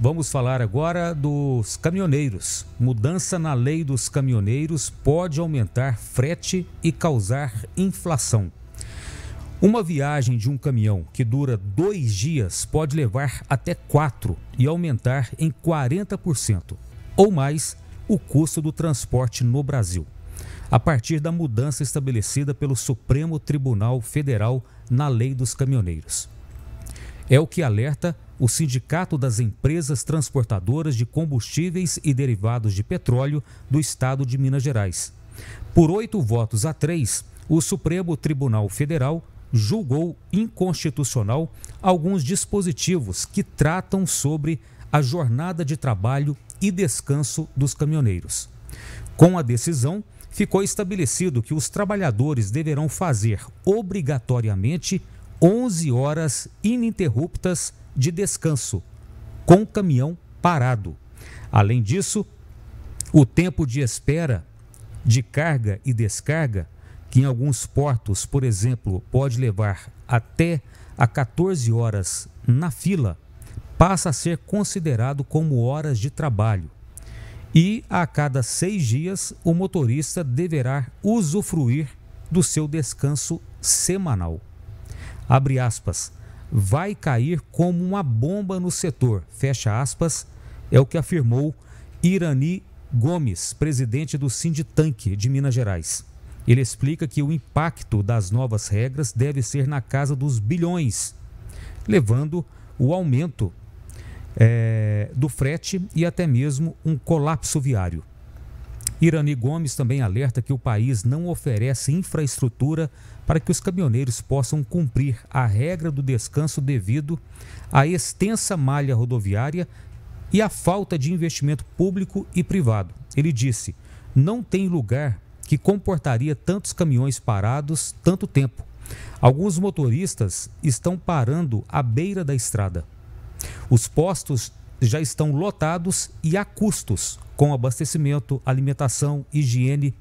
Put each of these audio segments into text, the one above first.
Vamos falar agora dos caminhoneiros. Mudança na lei dos caminhoneiros pode aumentar frete e causar inflação. Uma viagem de um caminhão que dura dois dias pode levar até quatro e aumentar em 40% ou mais o custo do transporte no Brasil, a partir da mudança estabelecida pelo Supremo Tribunal Federal na Lei dos Caminhoneiros. É o que alerta o Sindicato das Empresas Transportadoras de Combustíveis e Derivados de Petróleo do Estado de Minas Gerais. Por oito votos a três, o Supremo Tribunal Federal julgou inconstitucional alguns dispositivos que tratam sobre a jornada de trabalho e descanso dos caminhoneiros. Com a decisão, ficou estabelecido que os trabalhadores deverão fazer obrigatoriamente 11 horas ininterruptas de descanso, com o caminhão parado. Além disso, o tempo de espera de carga e descarga, que em alguns portos, por exemplo, pode levar até a 14 horas na fila, passa a ser considerado como horas de trabalho. E a cada seis dias, o motorista deverá usufruir do seu descanso semanal abre aspas, vai cair como uma bomba no setor, fecha aspas, é o que afirmou Irani Gomes, presidente do Sinditank de Minas Gerais. Ele explica que o impacto das novas regras deve ser na casa dos bilhões, levando o aumento é, do frete e até mesmo um colapso viário. Irani Gomes também alerta que o país não oferece infraestrutura para que os caminhoneiros possam cumprir a regra do descanso devido à extensa malha rodoviária e à falta de investimento público e privado. Ele disse: não tem lugar que comportaria tantos caminhões parados tanto tempo. Alguns motoristas estão parando à beira da estrada. Os postos já estão lotados e a custos, com abastecimento, alimentação, higiene,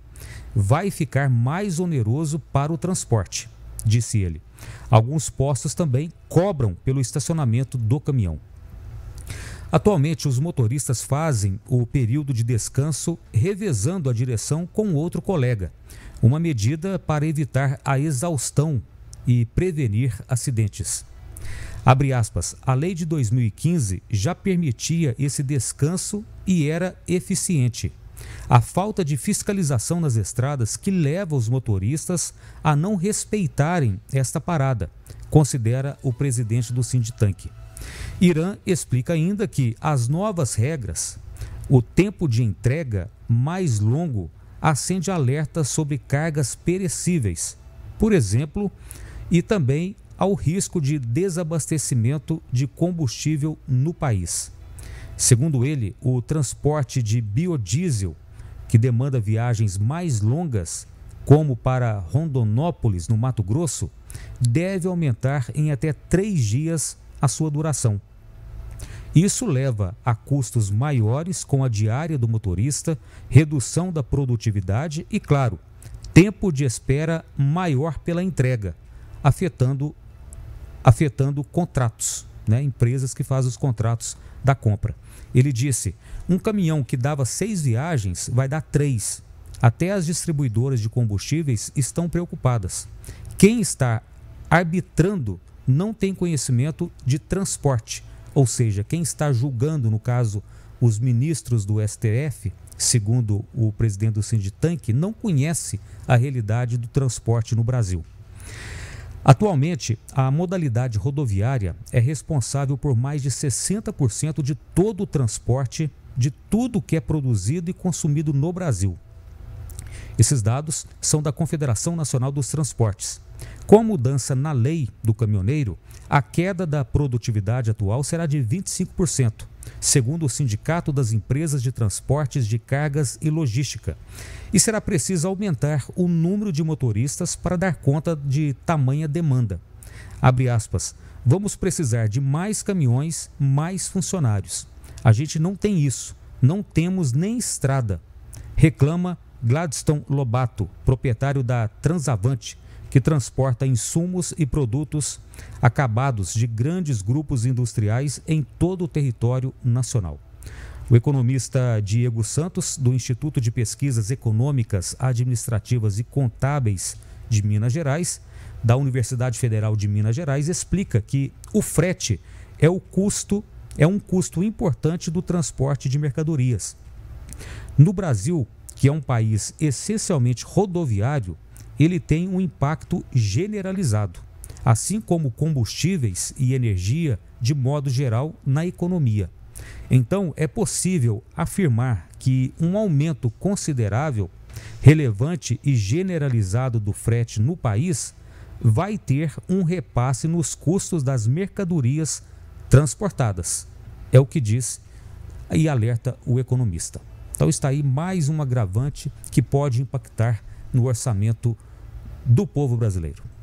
vai ficar mais oneroso para o transporte, disse ele. Alguns postos também cobram pelo estacionamento do caminhão. Atualmente, os motoristas fazem o período de descanso revezando a direção com outro colega, uma medida para evitar a exaustão e prevenir acidentes. Abre aspas, a lei de 2015 já permitia esse descanso e era eficiente. A falta de fiscalização nas estradas que leva os motoristas a não respeitarem esta parada, considera o presidente do Sinditank. Irã explica ainda que as novas regras, o tempo de entrega mais longo acende alerta sobre cargas perecíveis, por exemplo, e também ao risco de desabastecimento de combustível no país. Segundo ele, o transporte de biodiesel, que demanda viagens mais longas, como para Rondonópolis, no Mato Grosso, deve aumentar em até três dias a sua duração. Isso leva a custos maiores com a diária do motorista, redução da produtividade e, claro, tempo de espera maior pela entrega, afetando afetando contratos, né? empresas que fazem os contratos da compra. Ele disse: um caminhão que dava seis viagens vai dar três. Até as distribuidoras de combustíveis estão preocupadas. Quem está arbitrando não tem conhecimento de transporte, ou seja, quem está julgando, no caso, os ministros do STF, segundo o presidente do Sinditank, não conhece a realidade do transporte no Brasil. Atualmente, a modalidade rodoviária é responsável por mais de 60% de todo o transporte de tudo que é produzido e consumido no Brasil. Esses dados são da Confederação Nacional dos Transportes. Com a mudança na lei do caminhoneiro, a queda da produtividade atual será de 25%, segundo o Sindicato das Empresas de Transportes de Cargas e Logística. E será preciso aumentar o número de motoristas para dar conta de tamanha demanda. Abre aspas. Vamos precisar de mais caminhões, mais funcionários. A gente não tem isso. Não temos nem estrada. Reclama Gladstone Lobato, proprietário da Transavante, que transporta insumos e produtos acabados de grandes grupos industriais em todo o território nacional. O economista Diego Santos, do Instituto de Pesquisas Econômicas, Administrativas e Contábeis de Minas Gerais, da Universidade Federal de Minas Gerais, explica que o frete é o custo é um custo importante do transporte de mercadorias. No Brasil, que é um país essencialmente rodoviário, ele tem um impacto generalizado, assim como combustíveis e energia de modo geral na economia. Então, é possível afirmar que um aumento considerável, relevante e generalizado do frete no país vai ter um repasse nos custos das mercadorias transportadas. É o que diz e alerta o economista. Então está aí mais um agravante que pode impactar no orçamento do povo brasileiro.